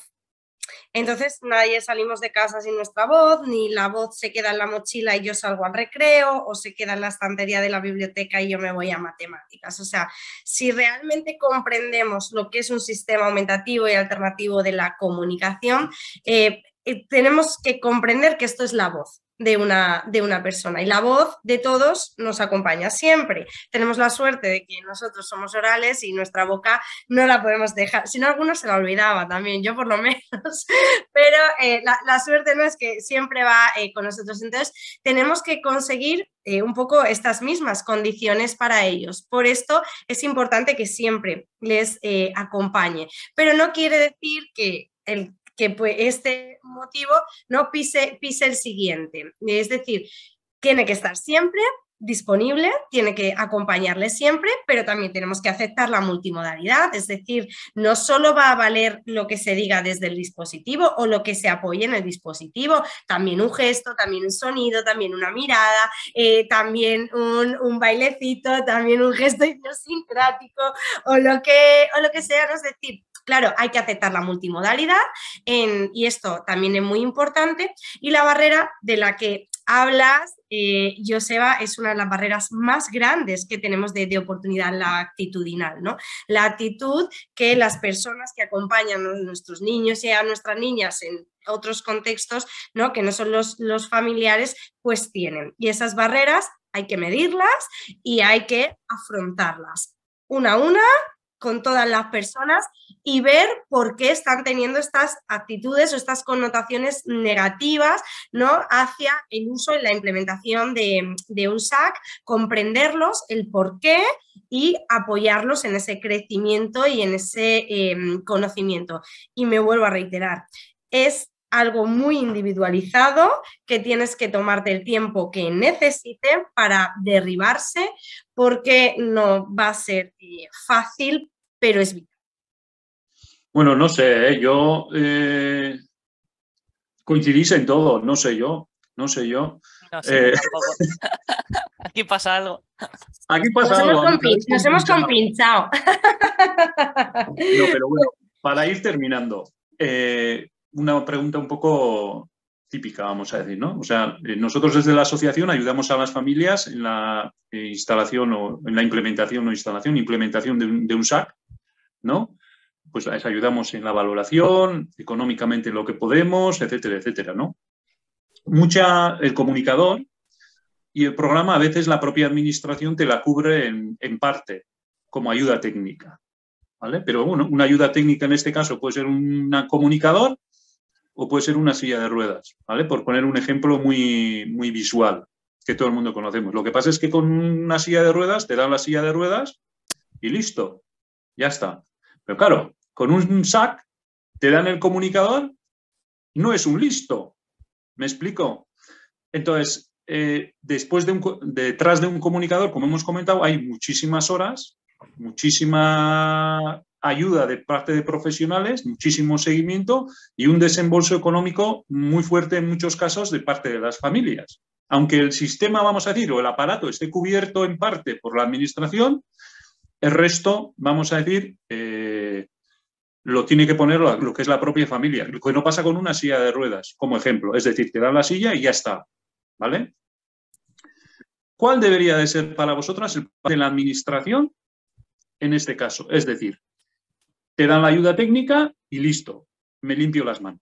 C: entonces nadie salimos de casa sin nuestra voz, ni la voz se queda en la mochila y yo salgo al recreo, o se queda en la estantería de la biblioteca y yo me voy a matemáticas. O sea, si realmente comprendemos lo que es un sistema aumentativo y alternativo de la comunicación, eh, eh, tenemos que comprender que esto es la voz de una, de una persona. Y la voz de todos nos acompaña siempre. Tenemos la suerte de que nosotros somos orales y nuestra boca no la podemos dejar. Si no, algunos se la olvidaba también, yo por lo menos. Pero eh, la, suerte no es que siempre va eh, con nosotros. Entonces, tenemos que conseguir eh, un poco estas mismas condiciones para ellos. Por esto es importante que siempre les acompañe. Pero no quiere decir que el que pues, este motivo no pise, pise el siguiente. Es decir, tiene que estar siempre disponible, tiene que acompañarle siempre, pero también tenemos que aceptar la multimodalidad, es decir, no solo va a valer lo que se diga desde el dispositivo o lo que se apoye en el dispositivo, también un gesto, también un sonido, también una mirada, eh, también un, bailecito, también un gesto idiosincrático o lo que, o lo que sea, ¿no? es decir, Claro, hay que aceptar la multimodalidad y esto también es muy importante. Y la barrera de la que hablas, eh, Joseba, es una de las barreras más grandes que tenemos de, oportunidad, la actitudinal, ¿no? La actitud que las personas que acompañan a nuestros niños y a nuestras niñas en otros contextos, ¿no? Que no son los, los familiares, pues tienen. Y esas barreras hay que medirlas y hay que afrontarlas una a una con todas las personas y ver por qué están teniendo estas actitudes o estas connotaciones negativas ¿no? hacia el uso y la implementación de, un SAC, comprenderlos, el por qué y apoyarlos en ese crecimiento y en ese em, conocimiento. Y me vuelvo a reiterar, es algo muy individualizado que tienes que tomarte el tiempo que necesite para derribarse porque no va a ser eh, fácil pero
A: es Bueno, no sé, ¿eh? yo eh, coincidís en todo, no sé yo, no sé yo.
B: Eh, Aquí pasa algo.
A: Aquí pasa nos algo. nos hemos
B: compinchado.
A: pero bueno, para ir terminando, eh, una pregunta un poco típica, vamos a decir, ¿no? O sea, nosotros desde la asociación ayudamos a las familias en la instalación o en la implementación o instalación, implementación de un SAC ¿no? Pues ayudamos en la valoración, económicamente en lo que podemos, etcétera, etcétera, ¿no? Mucha, el comunicador y el programa a veces la propia administración te la cubre en, parte como ayuda técnica, ¿vale? Pero bueno, una ayuda técnica en este caso puede ser un comunicador o puede ser una silla de ruedas, ¿vale? Por poner un ejemplo muy, muy visual que todo el mundo conocemos. Lo que pasa es que con una silla de ruedas te dan la silla de ruedas y listo, ya está. Pero claro, con un SAC te dan el comunicador, no es un listo. ¿Me explico? Entonces, eh, después de un, detrás de un comunicador, como hemos comentado, hay muchísimas horas, muchísima ayuda de parte de profesionales, muchísimo seguimiento y un desembolso económico muy fuerte en muchos casos de parte de las familias. Aunque el sistema, vamos a decir, o el aparato esté cubierto en parte por la administración, el resto, vamos a decir, eh, lo tiene que poner lo que es la propia familia. Lo que no pasa con una silla de ruedas, como ejemplo. Es decir, te dan la silla y ya está. ¿Vale? ¿Cuál debería de ser para vosotras el papel de la administración en este caso? Es decir, te dan la ayuda técnica y listo, me limpio las manos.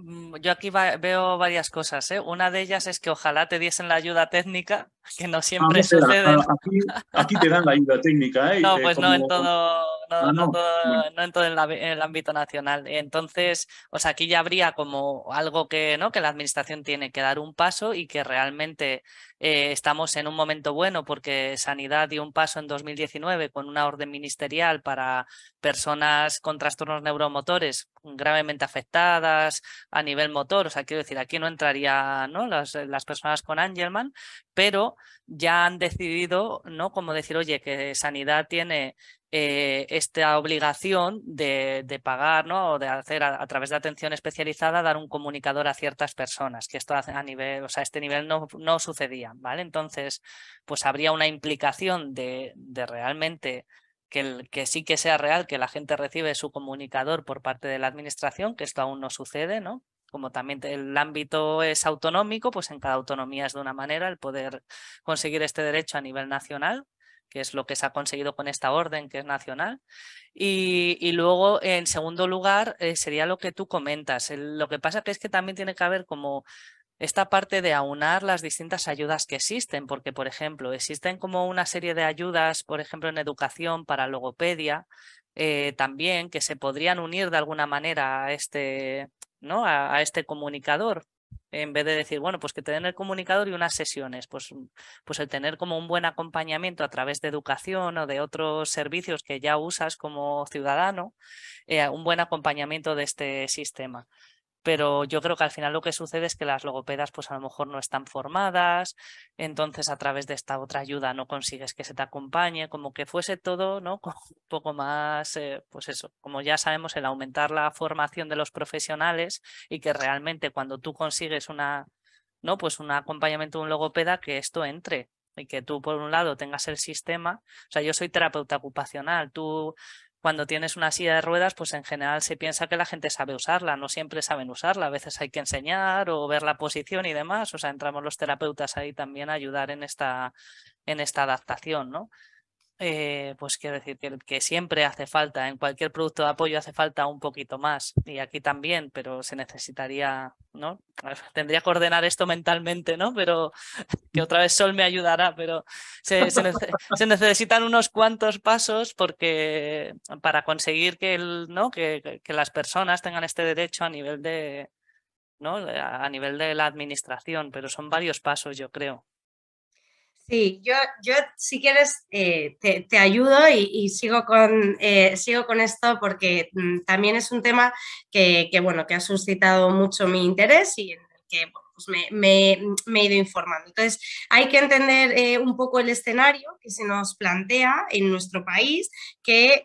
B: Mm, yo aquí veo varias cosas. ¿eh? Una de ellas es que ojalá te diesen la ayuda técnica, que no ah, siempre sucede.
A: Ah, aquí, te dan la ayuda técnica. ¿eh? No, pues no en todo,
B: el, ámbito nacional. Entonces, o aquí ya habría como algo que, ¿no? que la administración tiene que dar un paso y que realmente eh, estamos en un momento bueno porque Sanidad dio un paso en 2019 con una orden ministerial para personas con trastornos neuromotores gravemente afectadas a nivel motor, o sea, quiero decir, aquí no entrarían ¿no? Las, las, personas con Angelman, pero ya han decidido, ¿no? Como decir, oye, que sanidad tiene eh, esta obligación de, pagar ¿no? o de hacer a, través de atención especializada dar un comunicador a ciertas personas, que esto a nivel, o sea, este nivel no, no sucedía, ¿vale? Entonces, pues habría una implicación de, de realmente que, el, que sí que sea real, que la gente recibe su comunicador por parte de la administración, que esto aún no sucede, ¿no? Como también el ámbito es autonómico, pues en cada autonomía es de una manera el poder conseguir este derecho a nivel nacional, que es lo que se ha conseguido con esta orden que es nacional. Y, luego, en segundo lugar, eh, sería lo que tú comentas. lo que pasa que es que también tiene que haber como esta parte de aunar las distintas ayudas que existen, porque, por ejemplo, existen como una serie de ayudas, por ejemplo, en educación para logopedia, eh, también que se podrían unir de alguna manera a este, ¿no? a, este comunicador, en vez de decir, bueno, pues que te den el comunicador y unas sesiones, pues, mm, pues el tener como un buen acompañamiento a través de educación o de otros servicios que ya usas como ciudadano, eh, un buen acompañamiento de este sistema pero yo creo que al final lo que sucede es que las logopedas pues a lo mejor no están formadas, entonces a través de esta otra ayuda no consigues que se te acompañe, como que fuese todo, ¿no? un poco más, eh, pues eso, como ya sabemos, el aumentar la formación de los profesionales y que realmente cuando tú consigues una, ¿no? Pues un acompañamiento de un logopeda, que esto entre, y que tú por un lado tengas el sistema, o sea, yo soy terapeuta ocupacional, tú cuando tienes una silla de ruedas, pues en general se piensa que la gente sabe usarla, no siempre saben usarla, a veces hay que enseñar o ver la posición y demás, o sea, entramos los terapeutas ahí también a ayudar en esta, en esta adaptación, ¿no? Eh, pues quiero decir que, siempre hace falta, en cualquier producto de apoyo hace falta un poquito más, y aquí también, pero se necesitaría, ¿no? Tendría que ordenar esto mentalmente, ¿no? Pero que otra vez Sol me ayudará, pero se, necesitan unos cuantos pasos porque para conseguir que, el, ¿no? que las personas tengan este derecho a nivel de, ¿no? a nivel de la administración, pero son varios pasos, yo creo.
C: Sí, yo, yo si quieres eh, te, ayudo y, sigo, con, eh, sigo con esto porque mm, también es un tema que, bueno, que ha suscitado mucho mi interés y en el que pues mm, me, he ido informando. Entonces, hay que entender eh, un poco el escenario que se nos plantea en nuestro país, que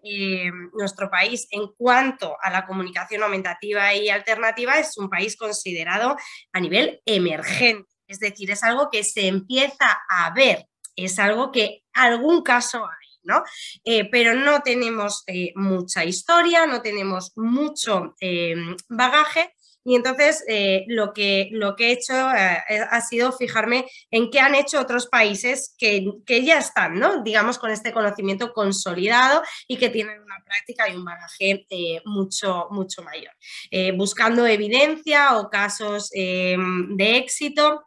C: nuestro país en cuanto a la comunicación aumentativa y alternativa es un país considerado a nivel emergente. Es decir, es algo que se empieza a ver, es algo que algún caso hay. ¿no? Eh, pero no tenemos eh, mucha historia, no tenemos mucho eh, bagaje. Y entonces lo que, lo, que, he hecho ha sido fijarme en qué han hecho otros países que, que, ya están, ¿no? digamos, con este conocimiento consolidado y que tienen una práctica y un bagaje mucho, mucho mayor. buscando evidencia o casos de éxito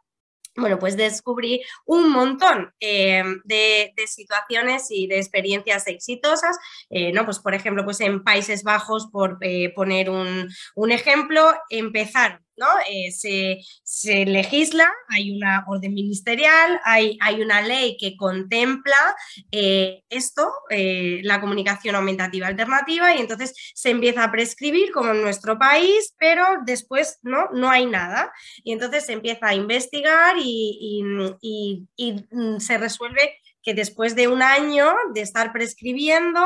C: bueno, pues descubrí un montón eh, de, situaciones y de experiencias exitosas, eh, ¿no? Pues por ejemplo, pues en Países Bajos, por eh, poner un, ejemplo, empezar. ¿no? Eh, se, legisla, hay una orden ministerial, hay, hay una ley que contempla eh, esto, eh, la comunicación aumentativa alternativa, y entonces se empieza a prescribir como en nuestro país, pero después no, no hay nada. Y entonces se empieza a investigar y mm, se resuelve que después de un año de estar prescribiendo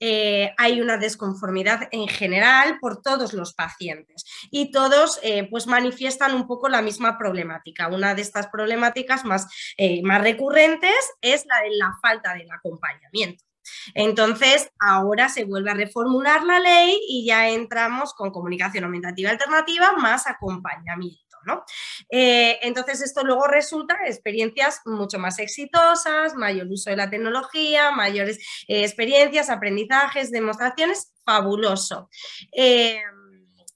C: eh, hay una desconformidad en general por todos los pacientes y todos eh, pues manifiestan un poco la misma problemática. Una de estas problemáticas más, eh, más recurrentes es la de la falta del acompañamiento. Entonces, ahora se vuelve a reformular la ley y ya entramos con comunicación aumentativa alternativa más acompañamiento. Eh, entonces esto luego resulta en experiencias mucho más exitosas, mayor uso de la tecnología, mayores eh, experiencias, aprendizajes, demostraciones, fabuloso. Eh,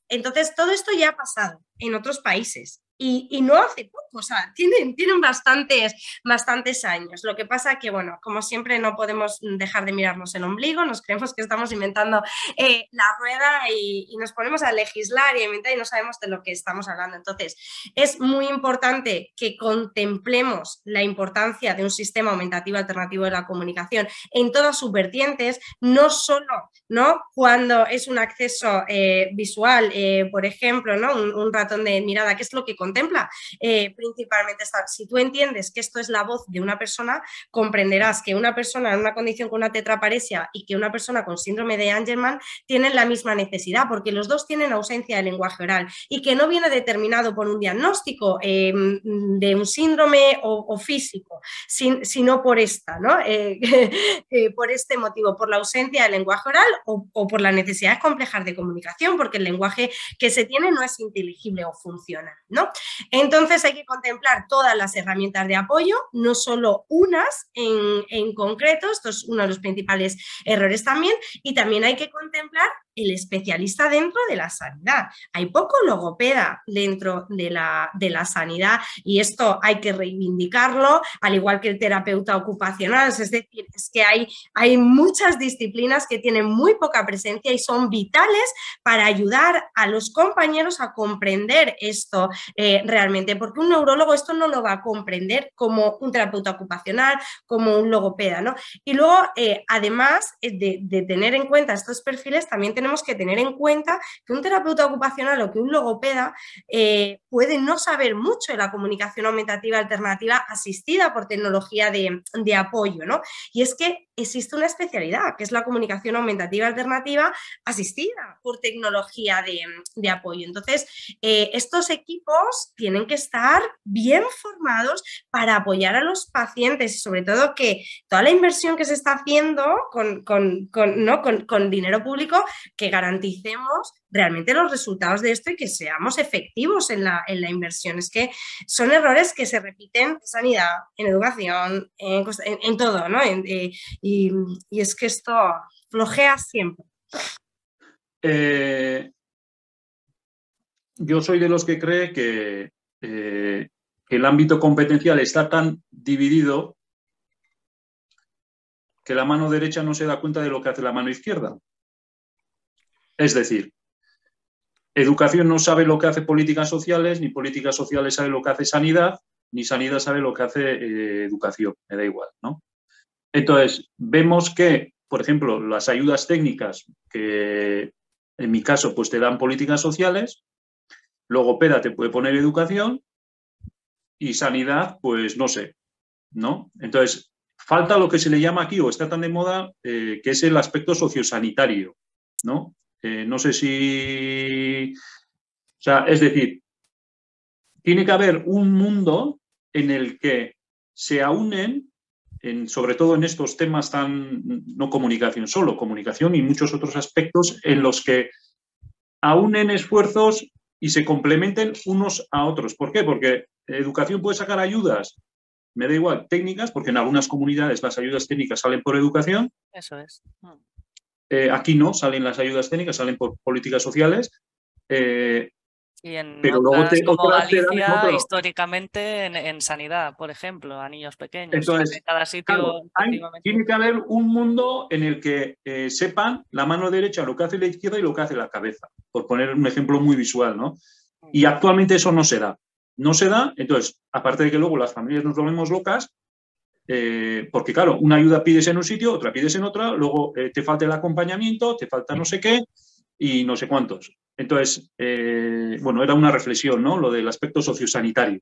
C: entonces todo esto ya ha pasado en otros países y, no hace poco, o sea, tienen, tienen bastantes, bastantes años. Lo que pasa que, bueno, como siempre no podemos dejar de mirarnos el ombligo, nos creemos que estamos inventando eh, la rueda y, nos ponemos a legislar y inventar y no sabemos de lo que estamos hablando. Entonces, es muy importante que contemplemos la importancia de un sistema aumentativo alternativo de la comunicación en todas sus vertientes, no solo ¿no? cuando es un acceso eh, visual, eh, por ejemplo, ¿no? Un, un, ratón de mirada, que es lo que contempla. Eh, principalmente, si tú entiendes que esto es la voz de una persona, comprenderás que una persona en una condición con una tetraparesia y que una persona con síndrome de Angelman tienen la misma necesidad, porque los dos tienen ausencia de lenguaje oral y que no viene determinado por un diagnóstico eh, de un síndrome o, físico, sino por esta, ¿no? Eh, por este motivo, por la ausencia de lenguaje oral o, por las necesidades complejas de comunicación, porque el lenguaje que se tiene no es inteligible o funciona, ¿no? Entonces hay que contemplar todas las herramientas de apoyo, no solo unas en, concreto, esto es uno de los principales errores también, y también hay que contemplar el especialista dentro de la sanidad. Hay poco logopeda dentro de la, sanidad y esto hay que reivindicarlo, al igual que el terapeuta ocupacional. Es decir, es que hay, hay muchas disciplinas que tienen muy poca presencia y son vitales para ayudar a los compañeros a comprender esto eh, realmente, porque un neurólogo esto no lo va a comprender como un terapeuta ocupacional, como un logopeda. ¿no? Y luego, eh, además eh, de tener en cuenta estos perfiles, también tenemos que tener en cuenta que un terapeuta ocupacional o que un logopeda eh, puede no saber mucho de la comunicación aumentativa alternativa asistida por tecnología de, de apoyo, ¿no? Y es que existe una especialidad, que es la comunicación aumentativa alternativa asistida por tecnología de, apoyo. Entonces, eh, estos equipos tienen que estar bien formados para apoyar a los pacientes y sobre todo que toda la inversión que se está haciendo con, con dinero público, que garanticemos realmente los resultados de esto y que seamos efectivos en la, inversión. Es que son errores que se repiten en sanidad, en educación, en, todo, ¿no? Eh, y, es que esto flojea siempre.
A: Eh, yo soy de los que cree eh, que el ámbito competencial está tan dividido que la mano derecha no se da cuenta de lo que hace la mano izquierda. Es decir, Educación no sabe lo que hace políticas sociales, ni políticas sociales sabe lo que hace sanidad, ni sanidad sabe lo que hace eh, educación, me da igual, ¿no? Entonces, vemos que, por ejemplo, las ayudas técnicas que en mi caso pues te dan políticas sociales, logopeda te puede poner educación y sanidad pues no sé, ¿no? Entonces, falta lo que se le llama aquí o está tan de moda eh, que es el aspecto sociosanitario, ¿no? Eh, no sé si... O sea, es decir, tiene que haber un mundo en el que se aúnen, en, sobre todo en estos temas tan, no comunicación solo, comunicación y muchos otros aspectos en los que aúnen esfuerzos y se complementen unos a otros. ¿Por qué? Porque educación puede sacar ayudas, me da igual, técnicas, porque en algunas comunidades las ayudas técnicas salen por educación.
B: Eso es. Mm.
A: Eh, aquí no, salen las ayudas técnicas, salen por políticas sociales. Eh,
B: pero otras, luego como históricamente en, sanidad, por ejemplo, a niños pequeños. Entonces,
A: cada sitio, tiene que haber un mundo en el que eh, sepan la mano derecha lo que hace la izquierda y lo que hace la cabeza, por poner un ejemplo muy visual, ¿no? Mm. Y actualmente eso no se da. No se da, entonces, aparte de que luego las familias nos volvemos locas, eh, porque claro, una ayuda pides en un sitio, otra pides en otra, luego eh, te falta el acompañamiento, te falta no sé qué y no sé cuántos. Entonces, eh, bueno, era una reflexión, ¿no? Lo del aspecto sociosanitario.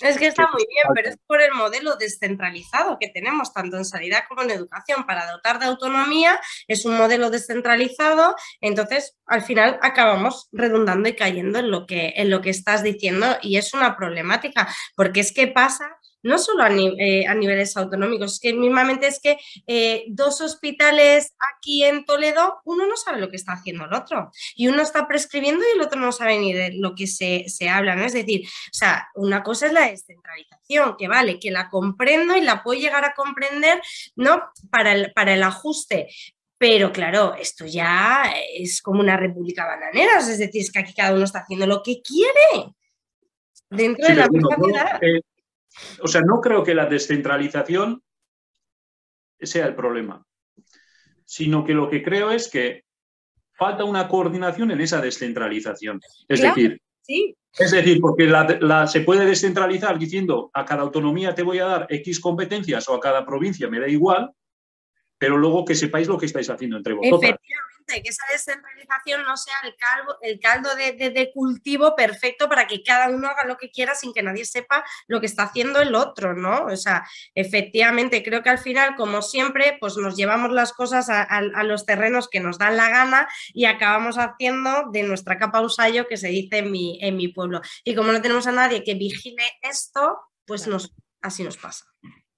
C: Es que está muy pues, bien, pero es por el modelo descentralizado que tenemos tanto en sanidad como en educación. Para dotar de autonomía es un modelo descentralizado, entonces al final acabamos redundando y cayendo en lo que, en lo que estás diciendo y es una problemática, porque es que pasa no solo a, eh, niveles autonómicos, es eh, que mismamente es que eh, dos hospitales aquí en Toledo, uno no sabe lo que está haciendo el otro, y uno está prescribiendo y el otro no sabe ni de lo que se, habla, Es decir, o sea, una cosa es la descentralización, que vale, que la comprendo y la puedo llegar a comprender, ¿no? Para el, para el ajuste, pero claro, esto ya es como una república bananera, es decir, es que aquí cada uno está haciendo lo que quiere dentro de la misma ciudad.
A: O sea, no creo que la descentralización sea el problema, sino que lo que creo es que falta una coordinación en esa descentralización. Es decir, sí. es decir, porque la, se puede descentralizar diciendo a cada autonomía te voy a dar X competencias o a cada provincia me da igual, pero luego que sepáis lo que estáis haciendo entre vosotros
C: que esa descentralización no sea el, el caldo de, cultivo perfecto para que cada uno haga lo que quiera sin que nadie sepa lo que está haciendo el otro, ¿no? O sea, efectivamente, creo que al final, como siempre, pues nos llevamos las cosas a, los terrenos que nos dan la gana y acabamos haciendo de nuestra capa usallo que se dice en mi, en mi pueblo. Y como no tenemos a nadie que vigile esto, pues nos, así nos pasa.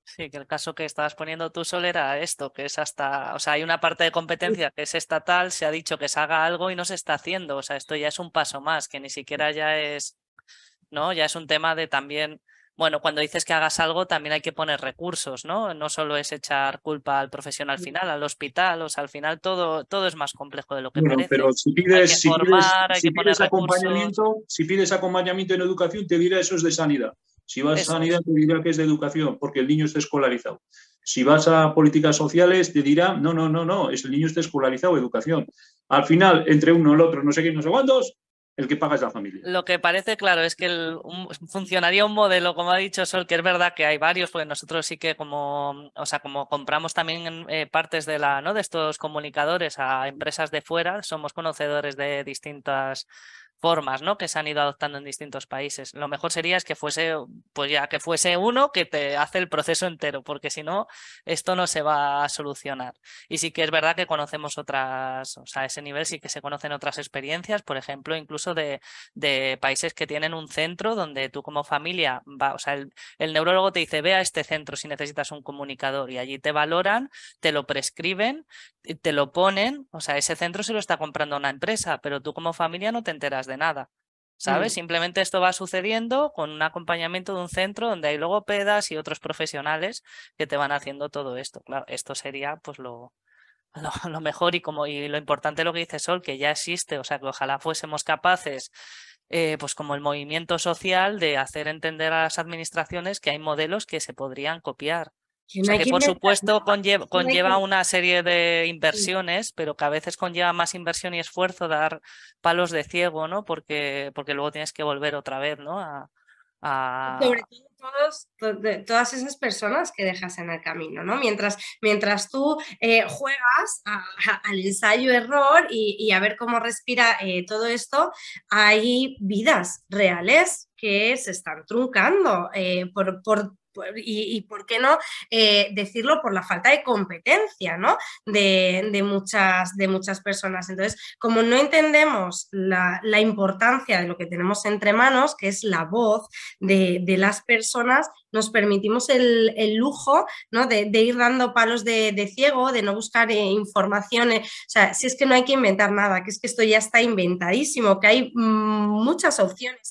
B: Sí, que el caso que estabas poniendo tú, Sol, era esto, que es hasta, o sea, hay una parte de competencia que es estatal, se ha dicho que se haga algo y no se está haciendo, o sea, esto ya es un paso más, que ni siquiera ya es, ¿no? Ya es un tema de también, bueno, cuando dices que hagas algo también hay que poner recursos, ¿no? No solo es echar culpa al profesional final, al hospital, o sea, al final
A: todo, todo es más complejo de lo que parece. Pero si pides, si pides, acompañamiento, si pides acompañamiento en educación, te dirá eso es de sanidad. Si vas a sanidad te dirá que es de educación, porque el niño está escolarizado. Si vas a políticas sociales te dirá, no, no, no, no, es el niño está escolarizado, educación. Al final, entre uno, y el otro, no sé quién, no sé cuántos, el que paga es la familia.
B: Lo que parece claro es que funcionaría un modelo, como ha dicho Sol, que es verdad que hay varios, porque nosotros sí que como, sea, como compramos también eh, partes de la, ¿no? De estos comunicadores a empresas de fuera, somos conocedores de distintas formas ¿no? que se han ido adoptando en distintos países. Lo mejor sería es que fuese, pues ya que fuese uno que te hace el proceso entero, porque si no, esto no se va a solucionar. Y sí que es verdad que conocemos otras, o sea, a ese nivel sí que se conocen otras experiencias, por ejemplo, incluso de, países que tienen un centro donde tú como familia, o sea, el neurólogo te dice, ve a este centro si necesitas un comunicador y allí te valoran, te lo prescriben, te lo ponen, o sea, ese centro se lo está comprando una empresa, pero tú como familia no te enteras de nada. ¿Sabes? Mm. Simplemente esto va sucediendo con un acompañamiento de un centro donde hay logopedas y otros profesionales que te van haciendo todo esto. Claro, esto sería pues lo, lo, mejor y como y lo importante lo que dice Sol, que ya existe, o sea que ojalá fuésemos capaces eh, pues como el movimiento social de hacer entender a las administraciones que hay modelos que se podrían copiar que por supuesto conlleva, una serie de inversiones, pero que a veces conlleva más inversión y esfuerzo dar palos de ciego, ¿no? Porque, porque luego tienes que volver otra vez, ¿no? A, Sobre
C: todo todas esas personas que dejas en el camino, ¿no? Mientras, mientras tú eh, juegas al ensayo-error y, a ver cómo respira eh, todo esto, hay vidas reales que se están truncando eh, por, por pues, y, por qué no eh, decirlo por la falta de competencia ¿no? de, muchas, de muchas personas. Entonces, como no entendemos la, la, importancia de lo que tenemos entre manos, que es la voz de, de las personas, nos permitimos el, lujo de, ir dando palos de, ciego, de no buscar eh, informaciones. Eh, o sea, si es que no hay que inventar nada, que es que esto ya está inventadísimo, que hay mm, muchas opciones,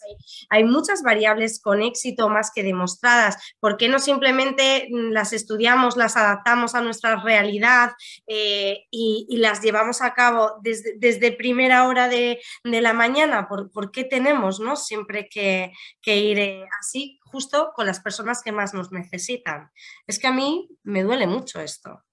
C: hay, muchas variables con éxito más que demostradas. ¿Por qué no simplemente mm, las estudiamos, las adaptamos a nuestra realidad eh, y, las llevamos a cabo desde, desde primera hora de, la mañana? ¿Por, qué tenemos ¿no? siempre que, que ir eh, así? justo con las personas que más nos necesitan. Es que a mí me duele mucho esto.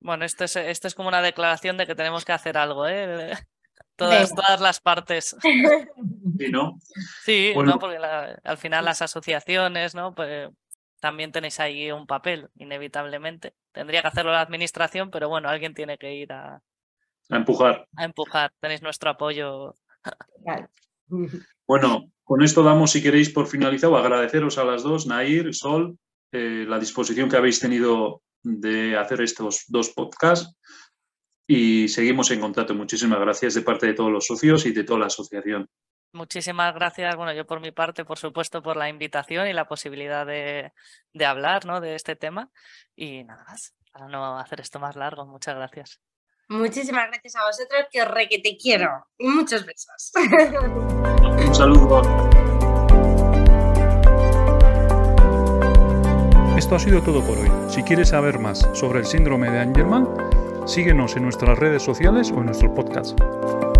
B: Bueno, esto es, esto es como una declaración de que tenemos que hacer algo, ¿eh? Todas, todas las partes. Sí, ¿no? Sí, porque al final las asociaciones, ¿no? Pues, también tenéis ahí un papel, inevitablemente. Tendría que hacerlo la administración, pero bueno, alguien tiene que ir a... A empujar. A empujar. Tenéis nuestro apoyo.
A: Bueno, con esto damos, si queréis, por finalizado, agradeceros a las dos, Nair, Sol, eh, la disposición que habéis tenido de hacer estos dos podcasts y seguimos en contacto. Muchísimas gracias de parte de todos los socios y de toda la asociación.
B: Muchísimas gracias, bueno, yo por mi parte, por supuesto, por la invitación y la posibilidad de, de hablar ¿no? de este tema. Y nada más, para no hacer esto más largo, muchas gracias.
C: Muchísimas gracias a vosotros, que re que te quiero. Y muchos besos.
A: Un saludo. Esto ha sido todo por hoy. Si quieres saber más sobre el síndrome de Angelman, síguenos en nuestras redes sociales o en nuestro podcast.